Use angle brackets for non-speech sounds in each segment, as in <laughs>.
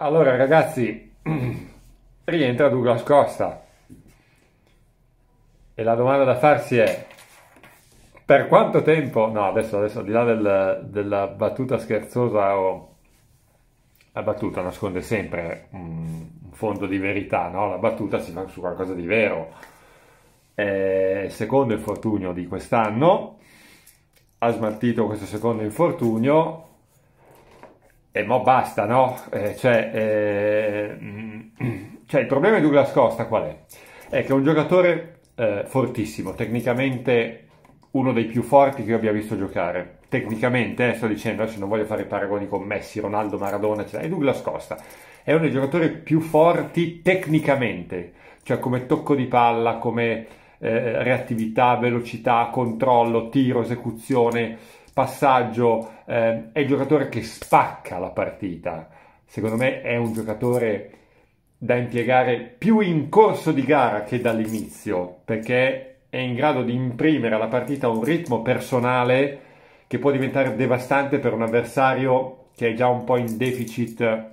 Allora ragazzi, <clears throat> rientra Douglas Costa e la domanda da farsi è per quanto tempo, no adesso, adesso al di là del, della battuta scherzosa o la battuta nasconde sempre un, un fondo di verità, no? la battuta si fa su qualcosa di vero. E secondo infortunio di quest'anno, ha smaltito questo secondo infortunio, e eh, mo basta, no? Eh, cioè, eh, cioè, il problema di Douglas Costa qual è? È che è un giocatore eh, fortissimo, tecnicamente uno dei più forti che io abbia visto giocare. Tecnicamente, eh, sto dicendo, adesso non voglio fare paragoni con Messi, Ronaldo, Maradona, eccetera, è Douglas Costa. È uno dei giocatori più forti tecnicamente, cioè come tocco di palla, come eh, reattività, velocità, controllo, tiro, esecuzione, passaggio eh, è il giocatore che spacca la partita. Secondo me è un giocatore da impiegare più in corso di gara che dall'inizio, perché è in grado di imprimere alla partita un ritmo personale che può diventare devastante per un avversario che è già un po' in deficit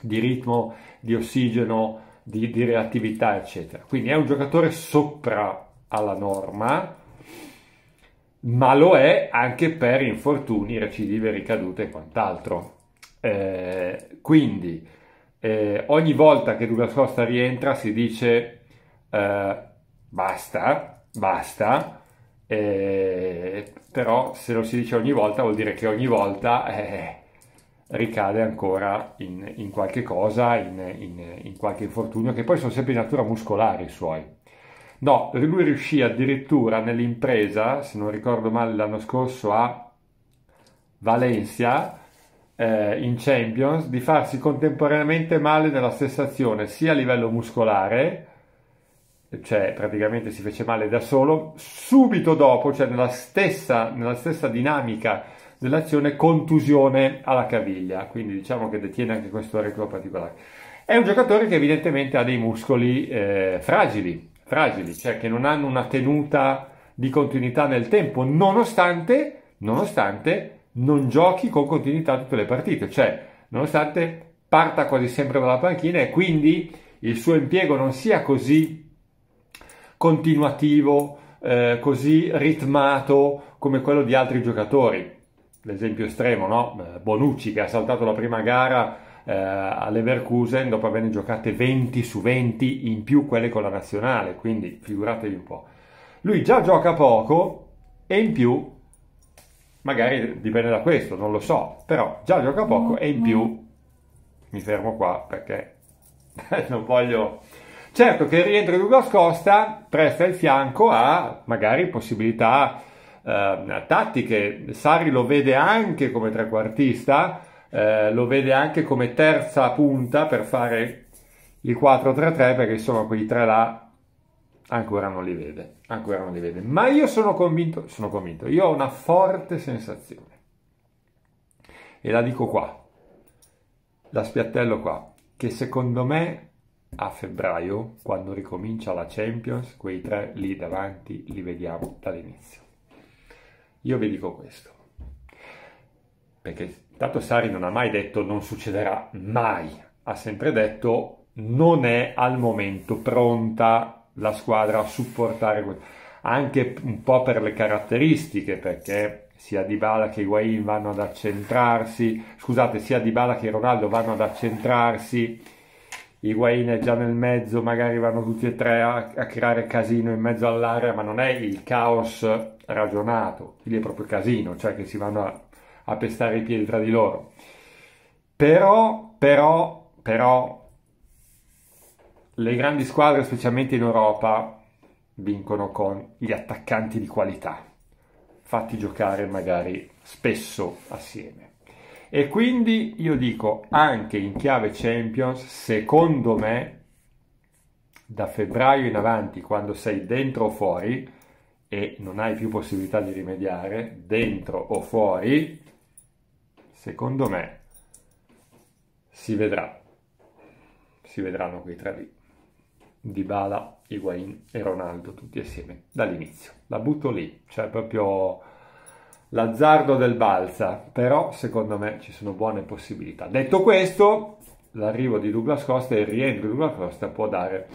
di ritmo, di ossigeno, di, di reattività, eccetera. Quindi è un giocatore sopra alla norma, ma lo è anche per infortuni, recidive, ricadute e quant'altro. Eh, quindi eh, ogni volta che Douglas Costa rientra si dice eh, basta, basta, eh, però se lo si dice ogni volta vuol dire che ogni volta eh, ricade ancora in, in, qualche cosa, in, in, in qualche infortunio, che poi sono sempre di natura muscolare i suoi. No, lui riuscì addirittura nell'impresa, se non ricordo male l'anno scorso a Valencia, eh, in Champions, di farsi contemporaneamente male nella stessa azione, sia a livello muscolare, cioè praticamente si fece male da solo, subito dopo, cioè nella stessa, nella stessa dinamica dell'azione, contusione alla caviglia, quindi diciamo che detiene anche questo record particolare. È un giocatore che evidentemente ha dei muscoli eh, fragili, fragili, cioè che non hanno una tenuta di continuità nel tempo, nonostante, nonostante non giochi con continuità tutte le partite, cioè nonostante parta quasi sempre dalla panchina e quindi il suo impiego non sia così continuativo, eh, così ritmato come quello di altri giocatori. L'esempio estremo, no? Bonucci che ha saltato la prima gara eh, all'Everkusen dopo averne giocate 20 su 20 in più quelle con la nazionale, quindi figuratevi un po'. Lui già gioca poco e in più, magari dipende da questo, non lo so, però già gioca poco e in più, mi fermo qua perché <laughs> non voglio... Certo che il rientro di Douglas Scosta presta il fianco a magari possibilità eh, tattiche, Sari lo vede anche come trequartista, eh, lo vede anche come terza punta per fare il 4-3-3 perché insomma quei tre là ancora non li vede, ancora non li vede. Ma io sono convinto, sono convinto, io ho una forte sensazione e la dico qua, la spiattello qua, che secondo me a febbraio, quando ricomincia la Champions, quei tre lì davanti li vediamo dall'inizio. Io vi dico questo perché intanto Sari non ha mai detto non succederà mai, ha sempre detto non è al momento pronta la squadra a supportare questo, anche un po' per le caratteristiche, perché sia Dybala che Higuain vanno ad accentrarsi, scusate, sia Dybala che Ronaldo vanno ad accentrarsi, Higuain è già nel mezzo, magari vanno tutti e tre a, a creare casino in mezzo all'area, ma non è il caos ragionato, lì è proprio casino, cioè che si vanno a a pestare i piedi tra di loro. Però, però, però, le grandi squadre, specialmente in Europa, vincono con gli attaccanti di qualità, fatti giocare magari spesso assieme. E quindi io dico anche in chiave Champions, secondo me, da febbraio in avanti, quando sei dentro o fuori e non hai più possibilità di rimediare, dentro o fuori, Secondo me si vedrà. Si vedranno quei tre lì. di Bala, Higuain e Ronaldo tutti assieme dall'inizio. La butto lì, cioè proprio l'azzardo del balza, però secondo me ci sono buone possibilità. Detto questo, l'arrivo di Douglas Costa e il rientro di Douglas Costa può dare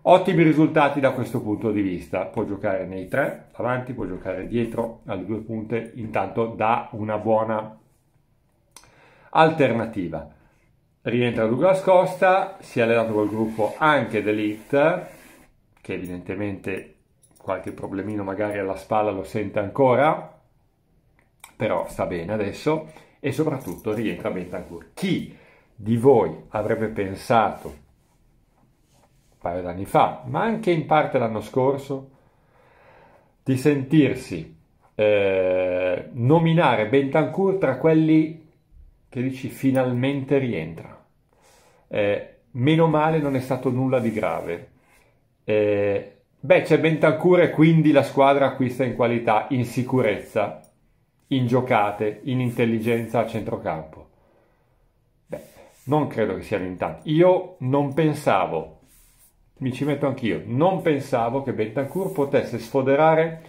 ottimi risultati da questo punto di vista. Può giocare nei tre avanti, può giocare dietro alle due punte, intanto dà una buona alternativa. Rientra Douglas Costa, si è allenato col gruppo anche d'Elite, che evidentemente qualche problemino magari alla spalla lo sente ancora, però sta bene adesso, e soprattutto rientra Bentancur. Chi di voi avrebbe pensato un paio d'anni fa, ma anche in parte l'anno scorso, di sentirsi eh, nominare Bentancur tra quelli che dici finalmente rientra. Eh, meno male non è stato nulla di grave. Eh, beh, c'è Bentancur e quindi la squadra acquista in qualità, in sicurezza, in giocate, in intelligenza a centrocampo. Beh, non credo che siano in tanti. Io non pensavo, mi ci metto anch'io, non pensavo che Bentancur potesse sfoderare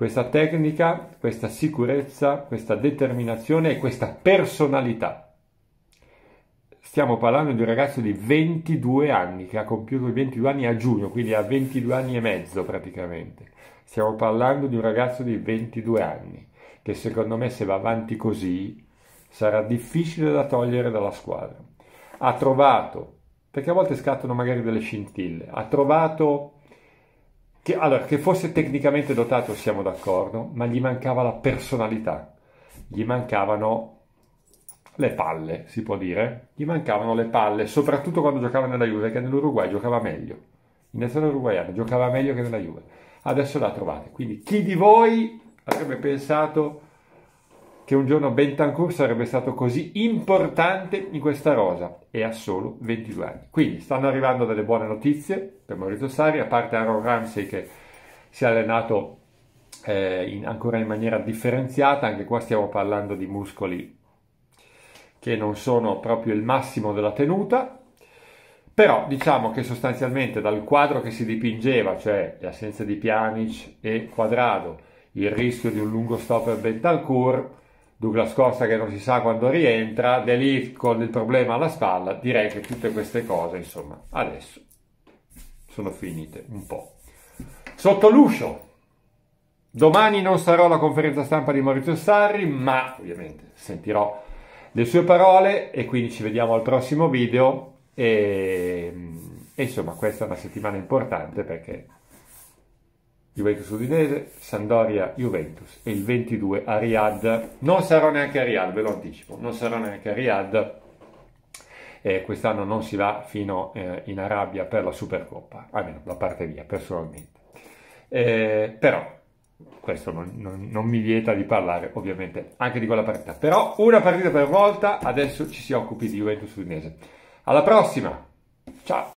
questa tecnica, questa sicurezza, questa determinazione e questa personalità. Stiamo parlando di un ragazzo di 22 anni che ha compiuto i 22 anni a giugno, quindi ha 22 anni e mezzo praticamente. Stiamo parlando di un ragazzo di 22 anni che secondo me se va avanti così sarà difficile da togliere dalla squadra. Ha trovato, perché a volte scattano magari delle scintille, ha trovato che, allora, che fosse tecnicamente dotato siamo d'accordo, ma gli mancava la personalità, gli mancavano le palle, si può dire, gli mancavano le palle, soprattutto quando giocava nella Juve, che nell'Uruguay giocava meglio, in nazionale uruguayana giocava meglio che nella Juve, adesso la trovate, quindi chi di voi avrebbe pensato che un giorno Bentancourt sarebbe stato così importante in questa rosa e ha solo 22 anni. Quindi stanno arrivando delle buone notizie per Maurizio Sarri, a parte Aaron Ramsey che si è allenato eh, in, ancora in maniera differenziata, anche qua stiamo parlando di muscoli che non sono proprio il massimo della tenuta, però diciamo che sostanzialmente dal quadro che si dipingeva, cioè l'assenza di Pjanic e Quadrado, il rischio di un lungo stop per Bentancourt, Douglas Costa che non si sa quando rientra, Delete con il problema alla spalla, direi che tutte queste cose, insomma, adesso sono finite un po'. Sotto l'uscio, domani non sarò alla conferenza stampa di Maurizio Sarri, ma ovviamente sentirò le sue parole e quindi ci vediamo al prossimo video e, e insomma questa è una settimana importante perché Juventus Udinese, Sandoria Juventus e il 22 a Riyadh. Non sarò neanche a Riyadh, ve lo anticipo, non sarò neanche a Riyadh. Eh, quest'anno non si va fino eh, in Arabia per la Supercoppa, almeno da parte mia personalmente. Eh, però questo non, non, non, mi vieta di parlare ovviamente anche di quella partita. Però una partita per volta, adesso ci si occupi di Juventus Udinese. Alla prossima, ciao!